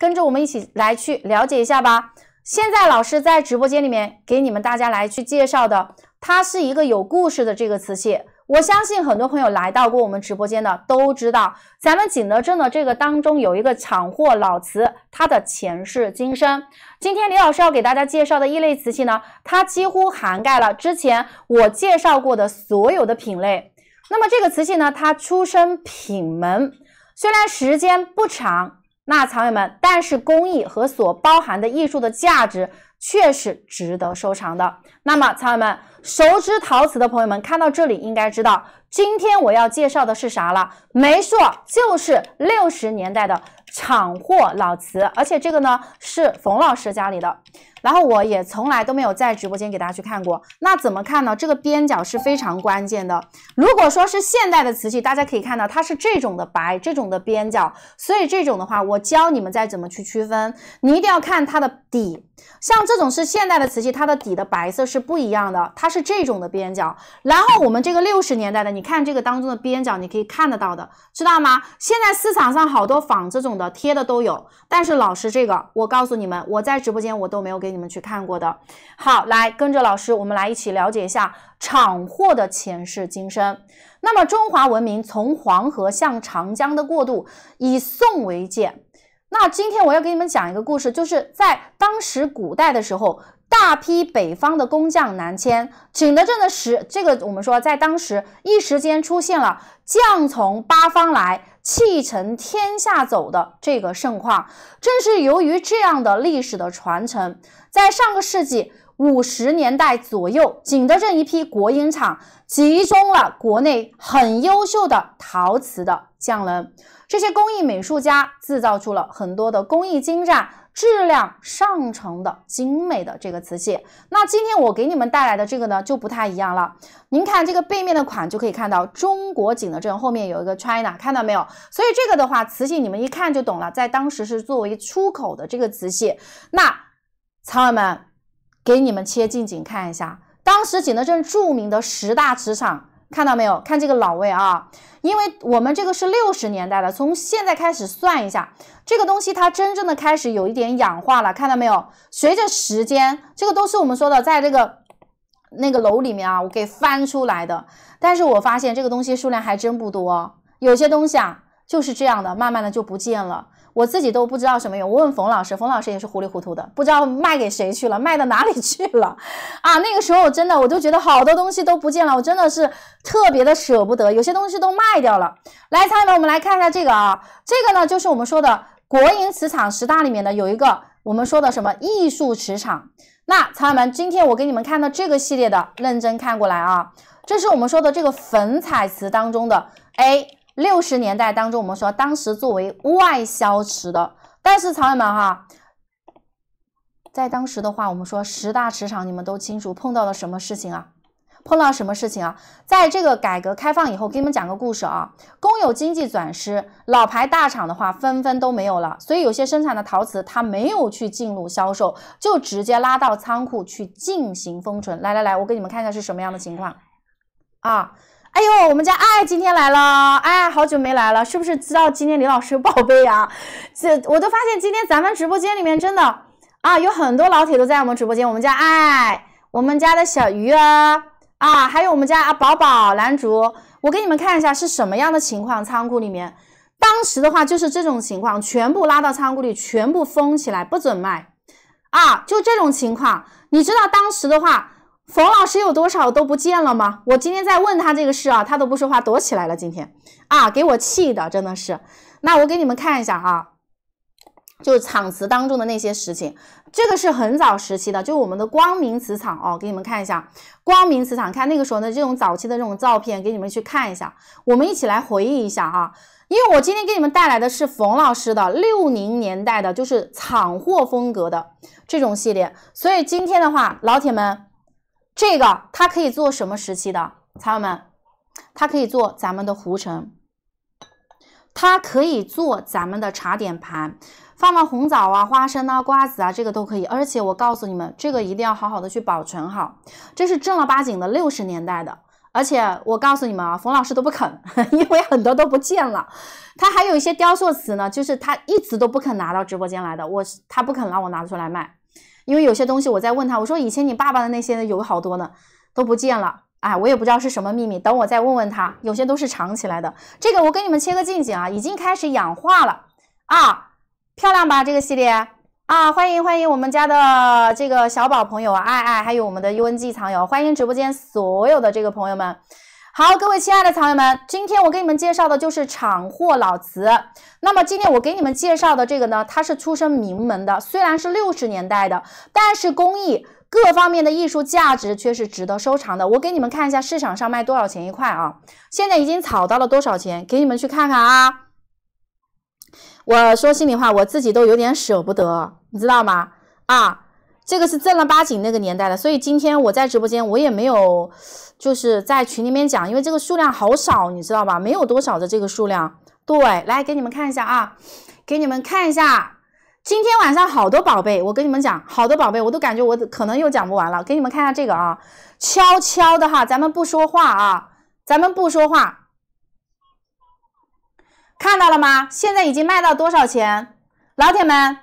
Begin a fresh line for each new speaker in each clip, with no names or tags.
跟着我们一起来去了解一下吧。现在老师在直播间里面给你们大家来去介绍的，它是一个有故事的这个瓷器。我相信很多朋友来到过我们直播间的都知道，咱们景德镇的这个当中有一个厂货老瓷，它的前世今生。今天李老师要给大家介绍的一类瓷器呢，它几乎涵盖了之前我介绍过的所有的品类。那么这个瓷器呢，它出身品门，虽然时间不长。那藏友们，但是工艺和所包含的艺术的价值却是值得收藏的。那么，藏友们，熟知陶瓷的朋友们，看到这里应该知道，今天我要介绍的是啥了？没错，就是六十年代的。抢货老瓷，而且这个呢是冯老师家里的，然后我也从来都没有在直播间给大家去看过。那怎么看呢？这个边角是非常关键的。如果说是现代的瓷器，大家可以看到它是这种的白，这种的边角。所以这种的话，我教你们再怎么去区分，你一定要看它的底。像这种是现代的瓷器，它的底的白色是不一样的，它是这种的边角。然后我们这个六十年代的，你看这个当中的边角，你可以看得到的，知道吗？现在市场上好多仿这种。贴的都有，但是老师这个，我告诉你们，我在直播间我都没有给你们去看过的。好，来跟着老师，我们来一起了解一下厂货的前世今生。那么中华文明从黄河向长江的过渡，以宋为界。那今天我要给你们讲一个故事，就是在当时古代的时候。大批北方的工匠南迁，景德镇的时，这个我们说，在当时一时间出现了“将从八方来，气成天下走”的这个盛况。正是由于这样的历史的传承，在上个世纪。五十年代左右，景德镇一批国营厂集中了国内很优秀的陶瓷的匠人，这些工艺美术家制造出了很多的工艺精湛、质量上乘的精美的这个瓷器。那今天我给你们带来的这个呢，就不太一样了。您看这个背面的款，就可以看到“中国景德镇”后面有一个 China，看到没有？所以这个的话，瓷器你们一看就懂了，在当时是作为出口的这个瓷器。那藏友们。给你们切近景看一下，当时景德镇著名的十大瓷厂，看到没有？看这个老味啊，因为我们这个是六十年代的，从现在开始算一下，这个东西它真正的开始有一点氧化了，看到没有？随着时间，这个都是我们说的，在这个那个楼里面啊，我给翻出来的，但是我发现这个东西数量还真不多，有些东西啊，就是这样的，慢慢的就不见了。我自己都不知道什么用，我问冯老师，冯老师也是糊里糊涂的，不知道卖给谁去了，卖到哪里去了啊？那个时候真的，我就觉得好多东西都不见了，我真的是特别的舍不得，有些东西都卖掉了。来，朋友们，我们来看一下这个啊，这个呢就是我们说的国营磁场十大里面的有一个我们说的什么艺术磁场。那朋友们，今天我给你们看到这个系列的，认真看过来啊，这是我们说的这个粉彩瓷当中的 A。六十年代当中，我们说当时作为外销瓷的，但是朋友们哈，在当时的话，我们说十大瓷厂，你们都清楚碰到了什么事情啊？碰到什么事情啊？在这个改革开放以后，给你们讲个故事啊。公有经济转失，老牌大厂的话纷纷都没有了，所以有些生产的陶瓷它没有去进入销售，就直接拉到仓库去进行封存。来来来，我给你们看一下是什么样的情况啊。哎呦，我们家爱今天来了，哎，好久没来了，是不是知道今天李老师有宝贝啊？这我都发现今天咱们直播间里面真的啊，有很多老铁都在我们直播间，我们家爱，我们家的小鱼儿啊，还有我们家啊宝宝、兰竹，我给你们看一下是什么样的情况，仓库里面当时的话就是这种情况，全部拉到仓库里，全部封起来，不准卖，啊，就这种情况，你知道当时的话。冯老师有多少都不见了吗？我今天在问他这个事啊，他都不说话，躲起来了。今天啊，给我气的，真的是。那我给你们看一下啊，就是厂瓷当中的那些事情。这个是很早时期的，就我们的光明瓷厂哦，给你们看一下光明瓷厂。看那个时候的这种早期的这种照片，给你们去看一下。我们一起来回忆一下啊，因为我今天给你们带来的是冯老师的六零年代的，就是厂货风格的这种系列。所以今天的话，老铁们。这个它可以做什么时期的？朋友们，它可以做咱们的壶承，它可以做咱们的茶点盘，放了红枣啊、花生啊、瓜子啊，这个都可以。而且我告诉你们，这个一定要好好的去保存好，这是正儿八经的六十年代的。而且我告诉你们啊，冯老师都不肯，因为很多都不见了。他还有一些雕塑瓷呢，就是他一直都不肯拿到直播间来的。我他不肯让我拿出来卖。因为有些东西，我在问他，我说以前你爸爸的那些有好多呢，都不见了，哎，我也不知道是什么秘密。等我再问问他，有些都是藏起来的。这个我给你们切个近景啊，已经开始氧化了啊，漂亮吧这个系列啊，欢迎欢迎我们家的这个小宝朋友爱爱，还有我们的 U N G 藏友，欢迎直播间所有的这个朋友们。好，各位亲爱的朋友们，今天我给你们介绍的就是厂货老瓷。那么今天我给你们介绍的这个呢，它是出身名门的，虽然是六十年代的，但是工艺各方面的艺术价值却是值得收藏的。我给你们看一下市场上卖多少钱一块啊？现在已经炒到了多少钱？给你们去看看啊！我说心里话，我自己都有点舍不得，你知道吗？啊！这个是正儿八经那个年代的，所以今天我在直播间我也没有，就是在群里面讲，因为这个数量好少，你知道吧？没有多少的这个数量。对，来给你们看一下啊，给你们看一下，今天晚上好多宝贝，我跟你们讲，好多宝贝，我都感觉我可能又讲不完了。给你们看一下这个啊，悄悄的哈，咱们不说话啊，咱们不说话，看到了吗？现在已经卖到多少钱，老铁们？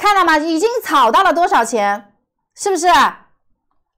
看到吗？已经炒到了多少钱？是不是？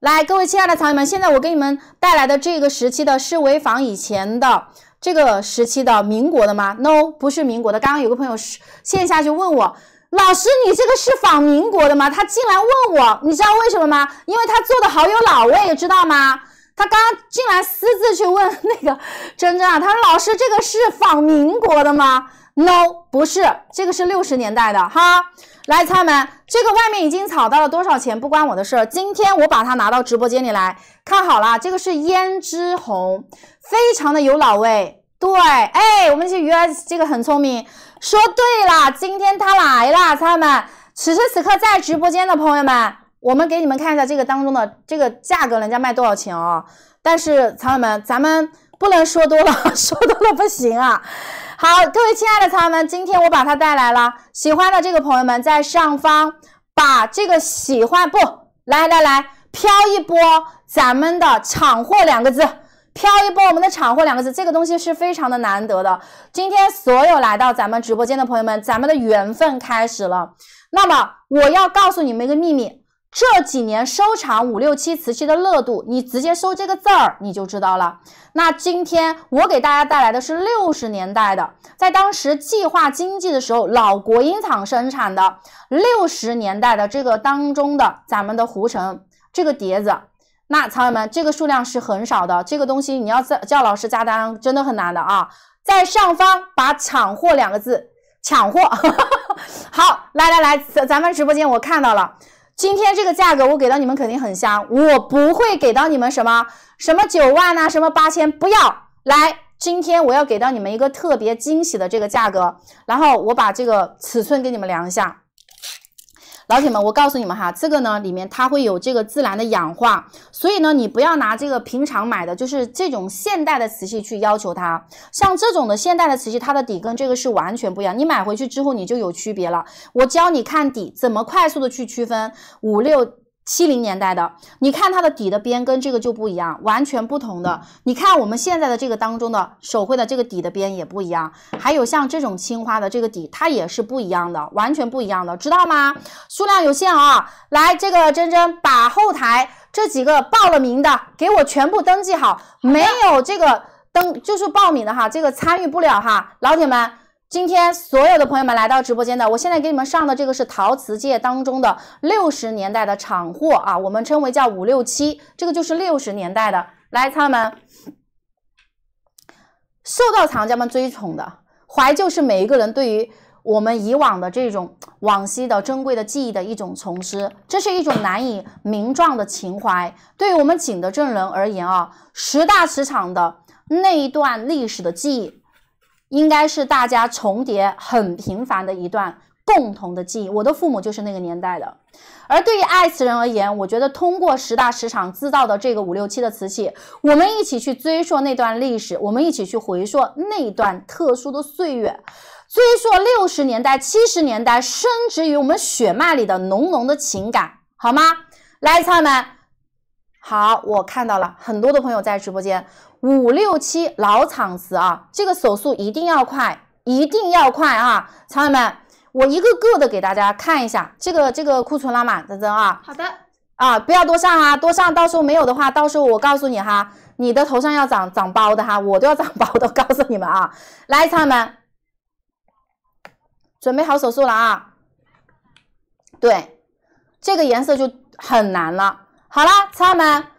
来，各位亲爱的藏友们，现在我给你们带来的这个时期的，是潍坊以前的这个时期的民国的吗？No，不是民国的。刚刚有个朋友是线下就问我，老师，你这个是仿民国的吗？他进来问我，你知道为什么吗？因为他做的好有老味，知道吗？他刚刚进来私自去问那个珍珍啊，他说老师，这个是仿民国的吗？No，不是，这个是六十年代的哈。来，菜友们，这个外面已经炒到了多少钱？不关我的事儿。今天我把它拿到直播间里来，看好了，这个是胭脂红，非常的有老味。对，哎，我们这些鱼儿，这个很聪明，说对了，今天它来了，菜友们。此时此刻在直播间的朋友们，我们给你们看一下这个当中的这个价格，人家卖多少钱啊？但是，朋友们，咱们。不能说多了，说多了不行啊！好，各位亲爱的朋友们，今天我把它带来了，喜欢的这个朋友们在上方把这个喜欢不来来来飘一波咱们的抢货两个字，飘一波我们的抢货两个字，这个东西是非常的难得的。今天所有来到咱们直播间的朋友们，咱们的缘分开始了。那么我要告诉你们一个秘密。这几年收藏五六七瓷器的热度，你直接搜这个字儿，你就知道了。那今天我给大家带来的是六十年代的，在当时计划经济的时候，老国营厂生产的六十年代的这个当中的咱们的壶城这个碟子。那朋友们，这个数量是很少的，这个东西你要叫老师加单，真的很难的啊！在上方把“抢货”两个字抢货，好，来来来，咱咱们直播间我看到了。今天这个价格我给到你们肯定很香，我不会给到你们什么什么九万啊，什么八千，不要来。今天我要给到你们一个特别惊喜的这个价格，然后我把这个尺寸给你们量一下。老铁们，我告诉你们哈，这个呢里面它会有这个自然的氧化，所以呢你不要拿这个平常买的就是这种现代的瓷器去要求它，像这种的现代的瓷器，它的底跟这个是完全不一样。你买回去之后你就有区别了。我教你看底怎么快速的去区分五六。七零年代的，你看它的底的边跟这个就不一样，完全不同的。你看我们现在的这个当中的手绘的这个底的边也不一样，还有像这种青花的这个底，它也是不一样的，完全不一样的，知道吗？数量有限啊！来，这个珍珍把后台这几个报了名的给我全部登记好，没有这个登就是报名的哈，这个参与不了哈，老铁们。今天所有的朋友们来到直播间的，我现在给你们上的这个是陶瓷界当中的六十年代的厂货啊，我们称为叫五六七，这个就是六十年代的。来，朋友们，受到藏家们追捧的怀旧，是每一个人对于我们以往的这种往昔的珍贵的记忆的一种重拾，这是一种难以名状的情怀。对于我们景德镇人而言啊，十大瓷厂的那一段历史的记忆。应该是大家重叠很频繁的一段共同的记忆。我的父母就是那个年代的，而对于爱瓷人而言，我觉得通过十大十厂制造的这个五六七的瓷器，我们一起去追溯那段历史，我们一起去回溯那段特殊的岁月，追溯六十年代、七十年代生植于我们血脉里的浓浓的情感，好吗？来，朋友们。好，我看到了很多的朋友在直播间，五六七老场子啊，这个手速一定要快，一定要快啊，场友们，我一个个的给大家看一下，这个这个库存拉满的真啊，好的啊，不要多上啊，多上到时候没有的话，到时候我告诉你哈，你的头上要长长包的哈，我都要长包的，告诉你们啊，来场友们，准备好手速了啊，对，这个颜色就很难了。好了，同友们。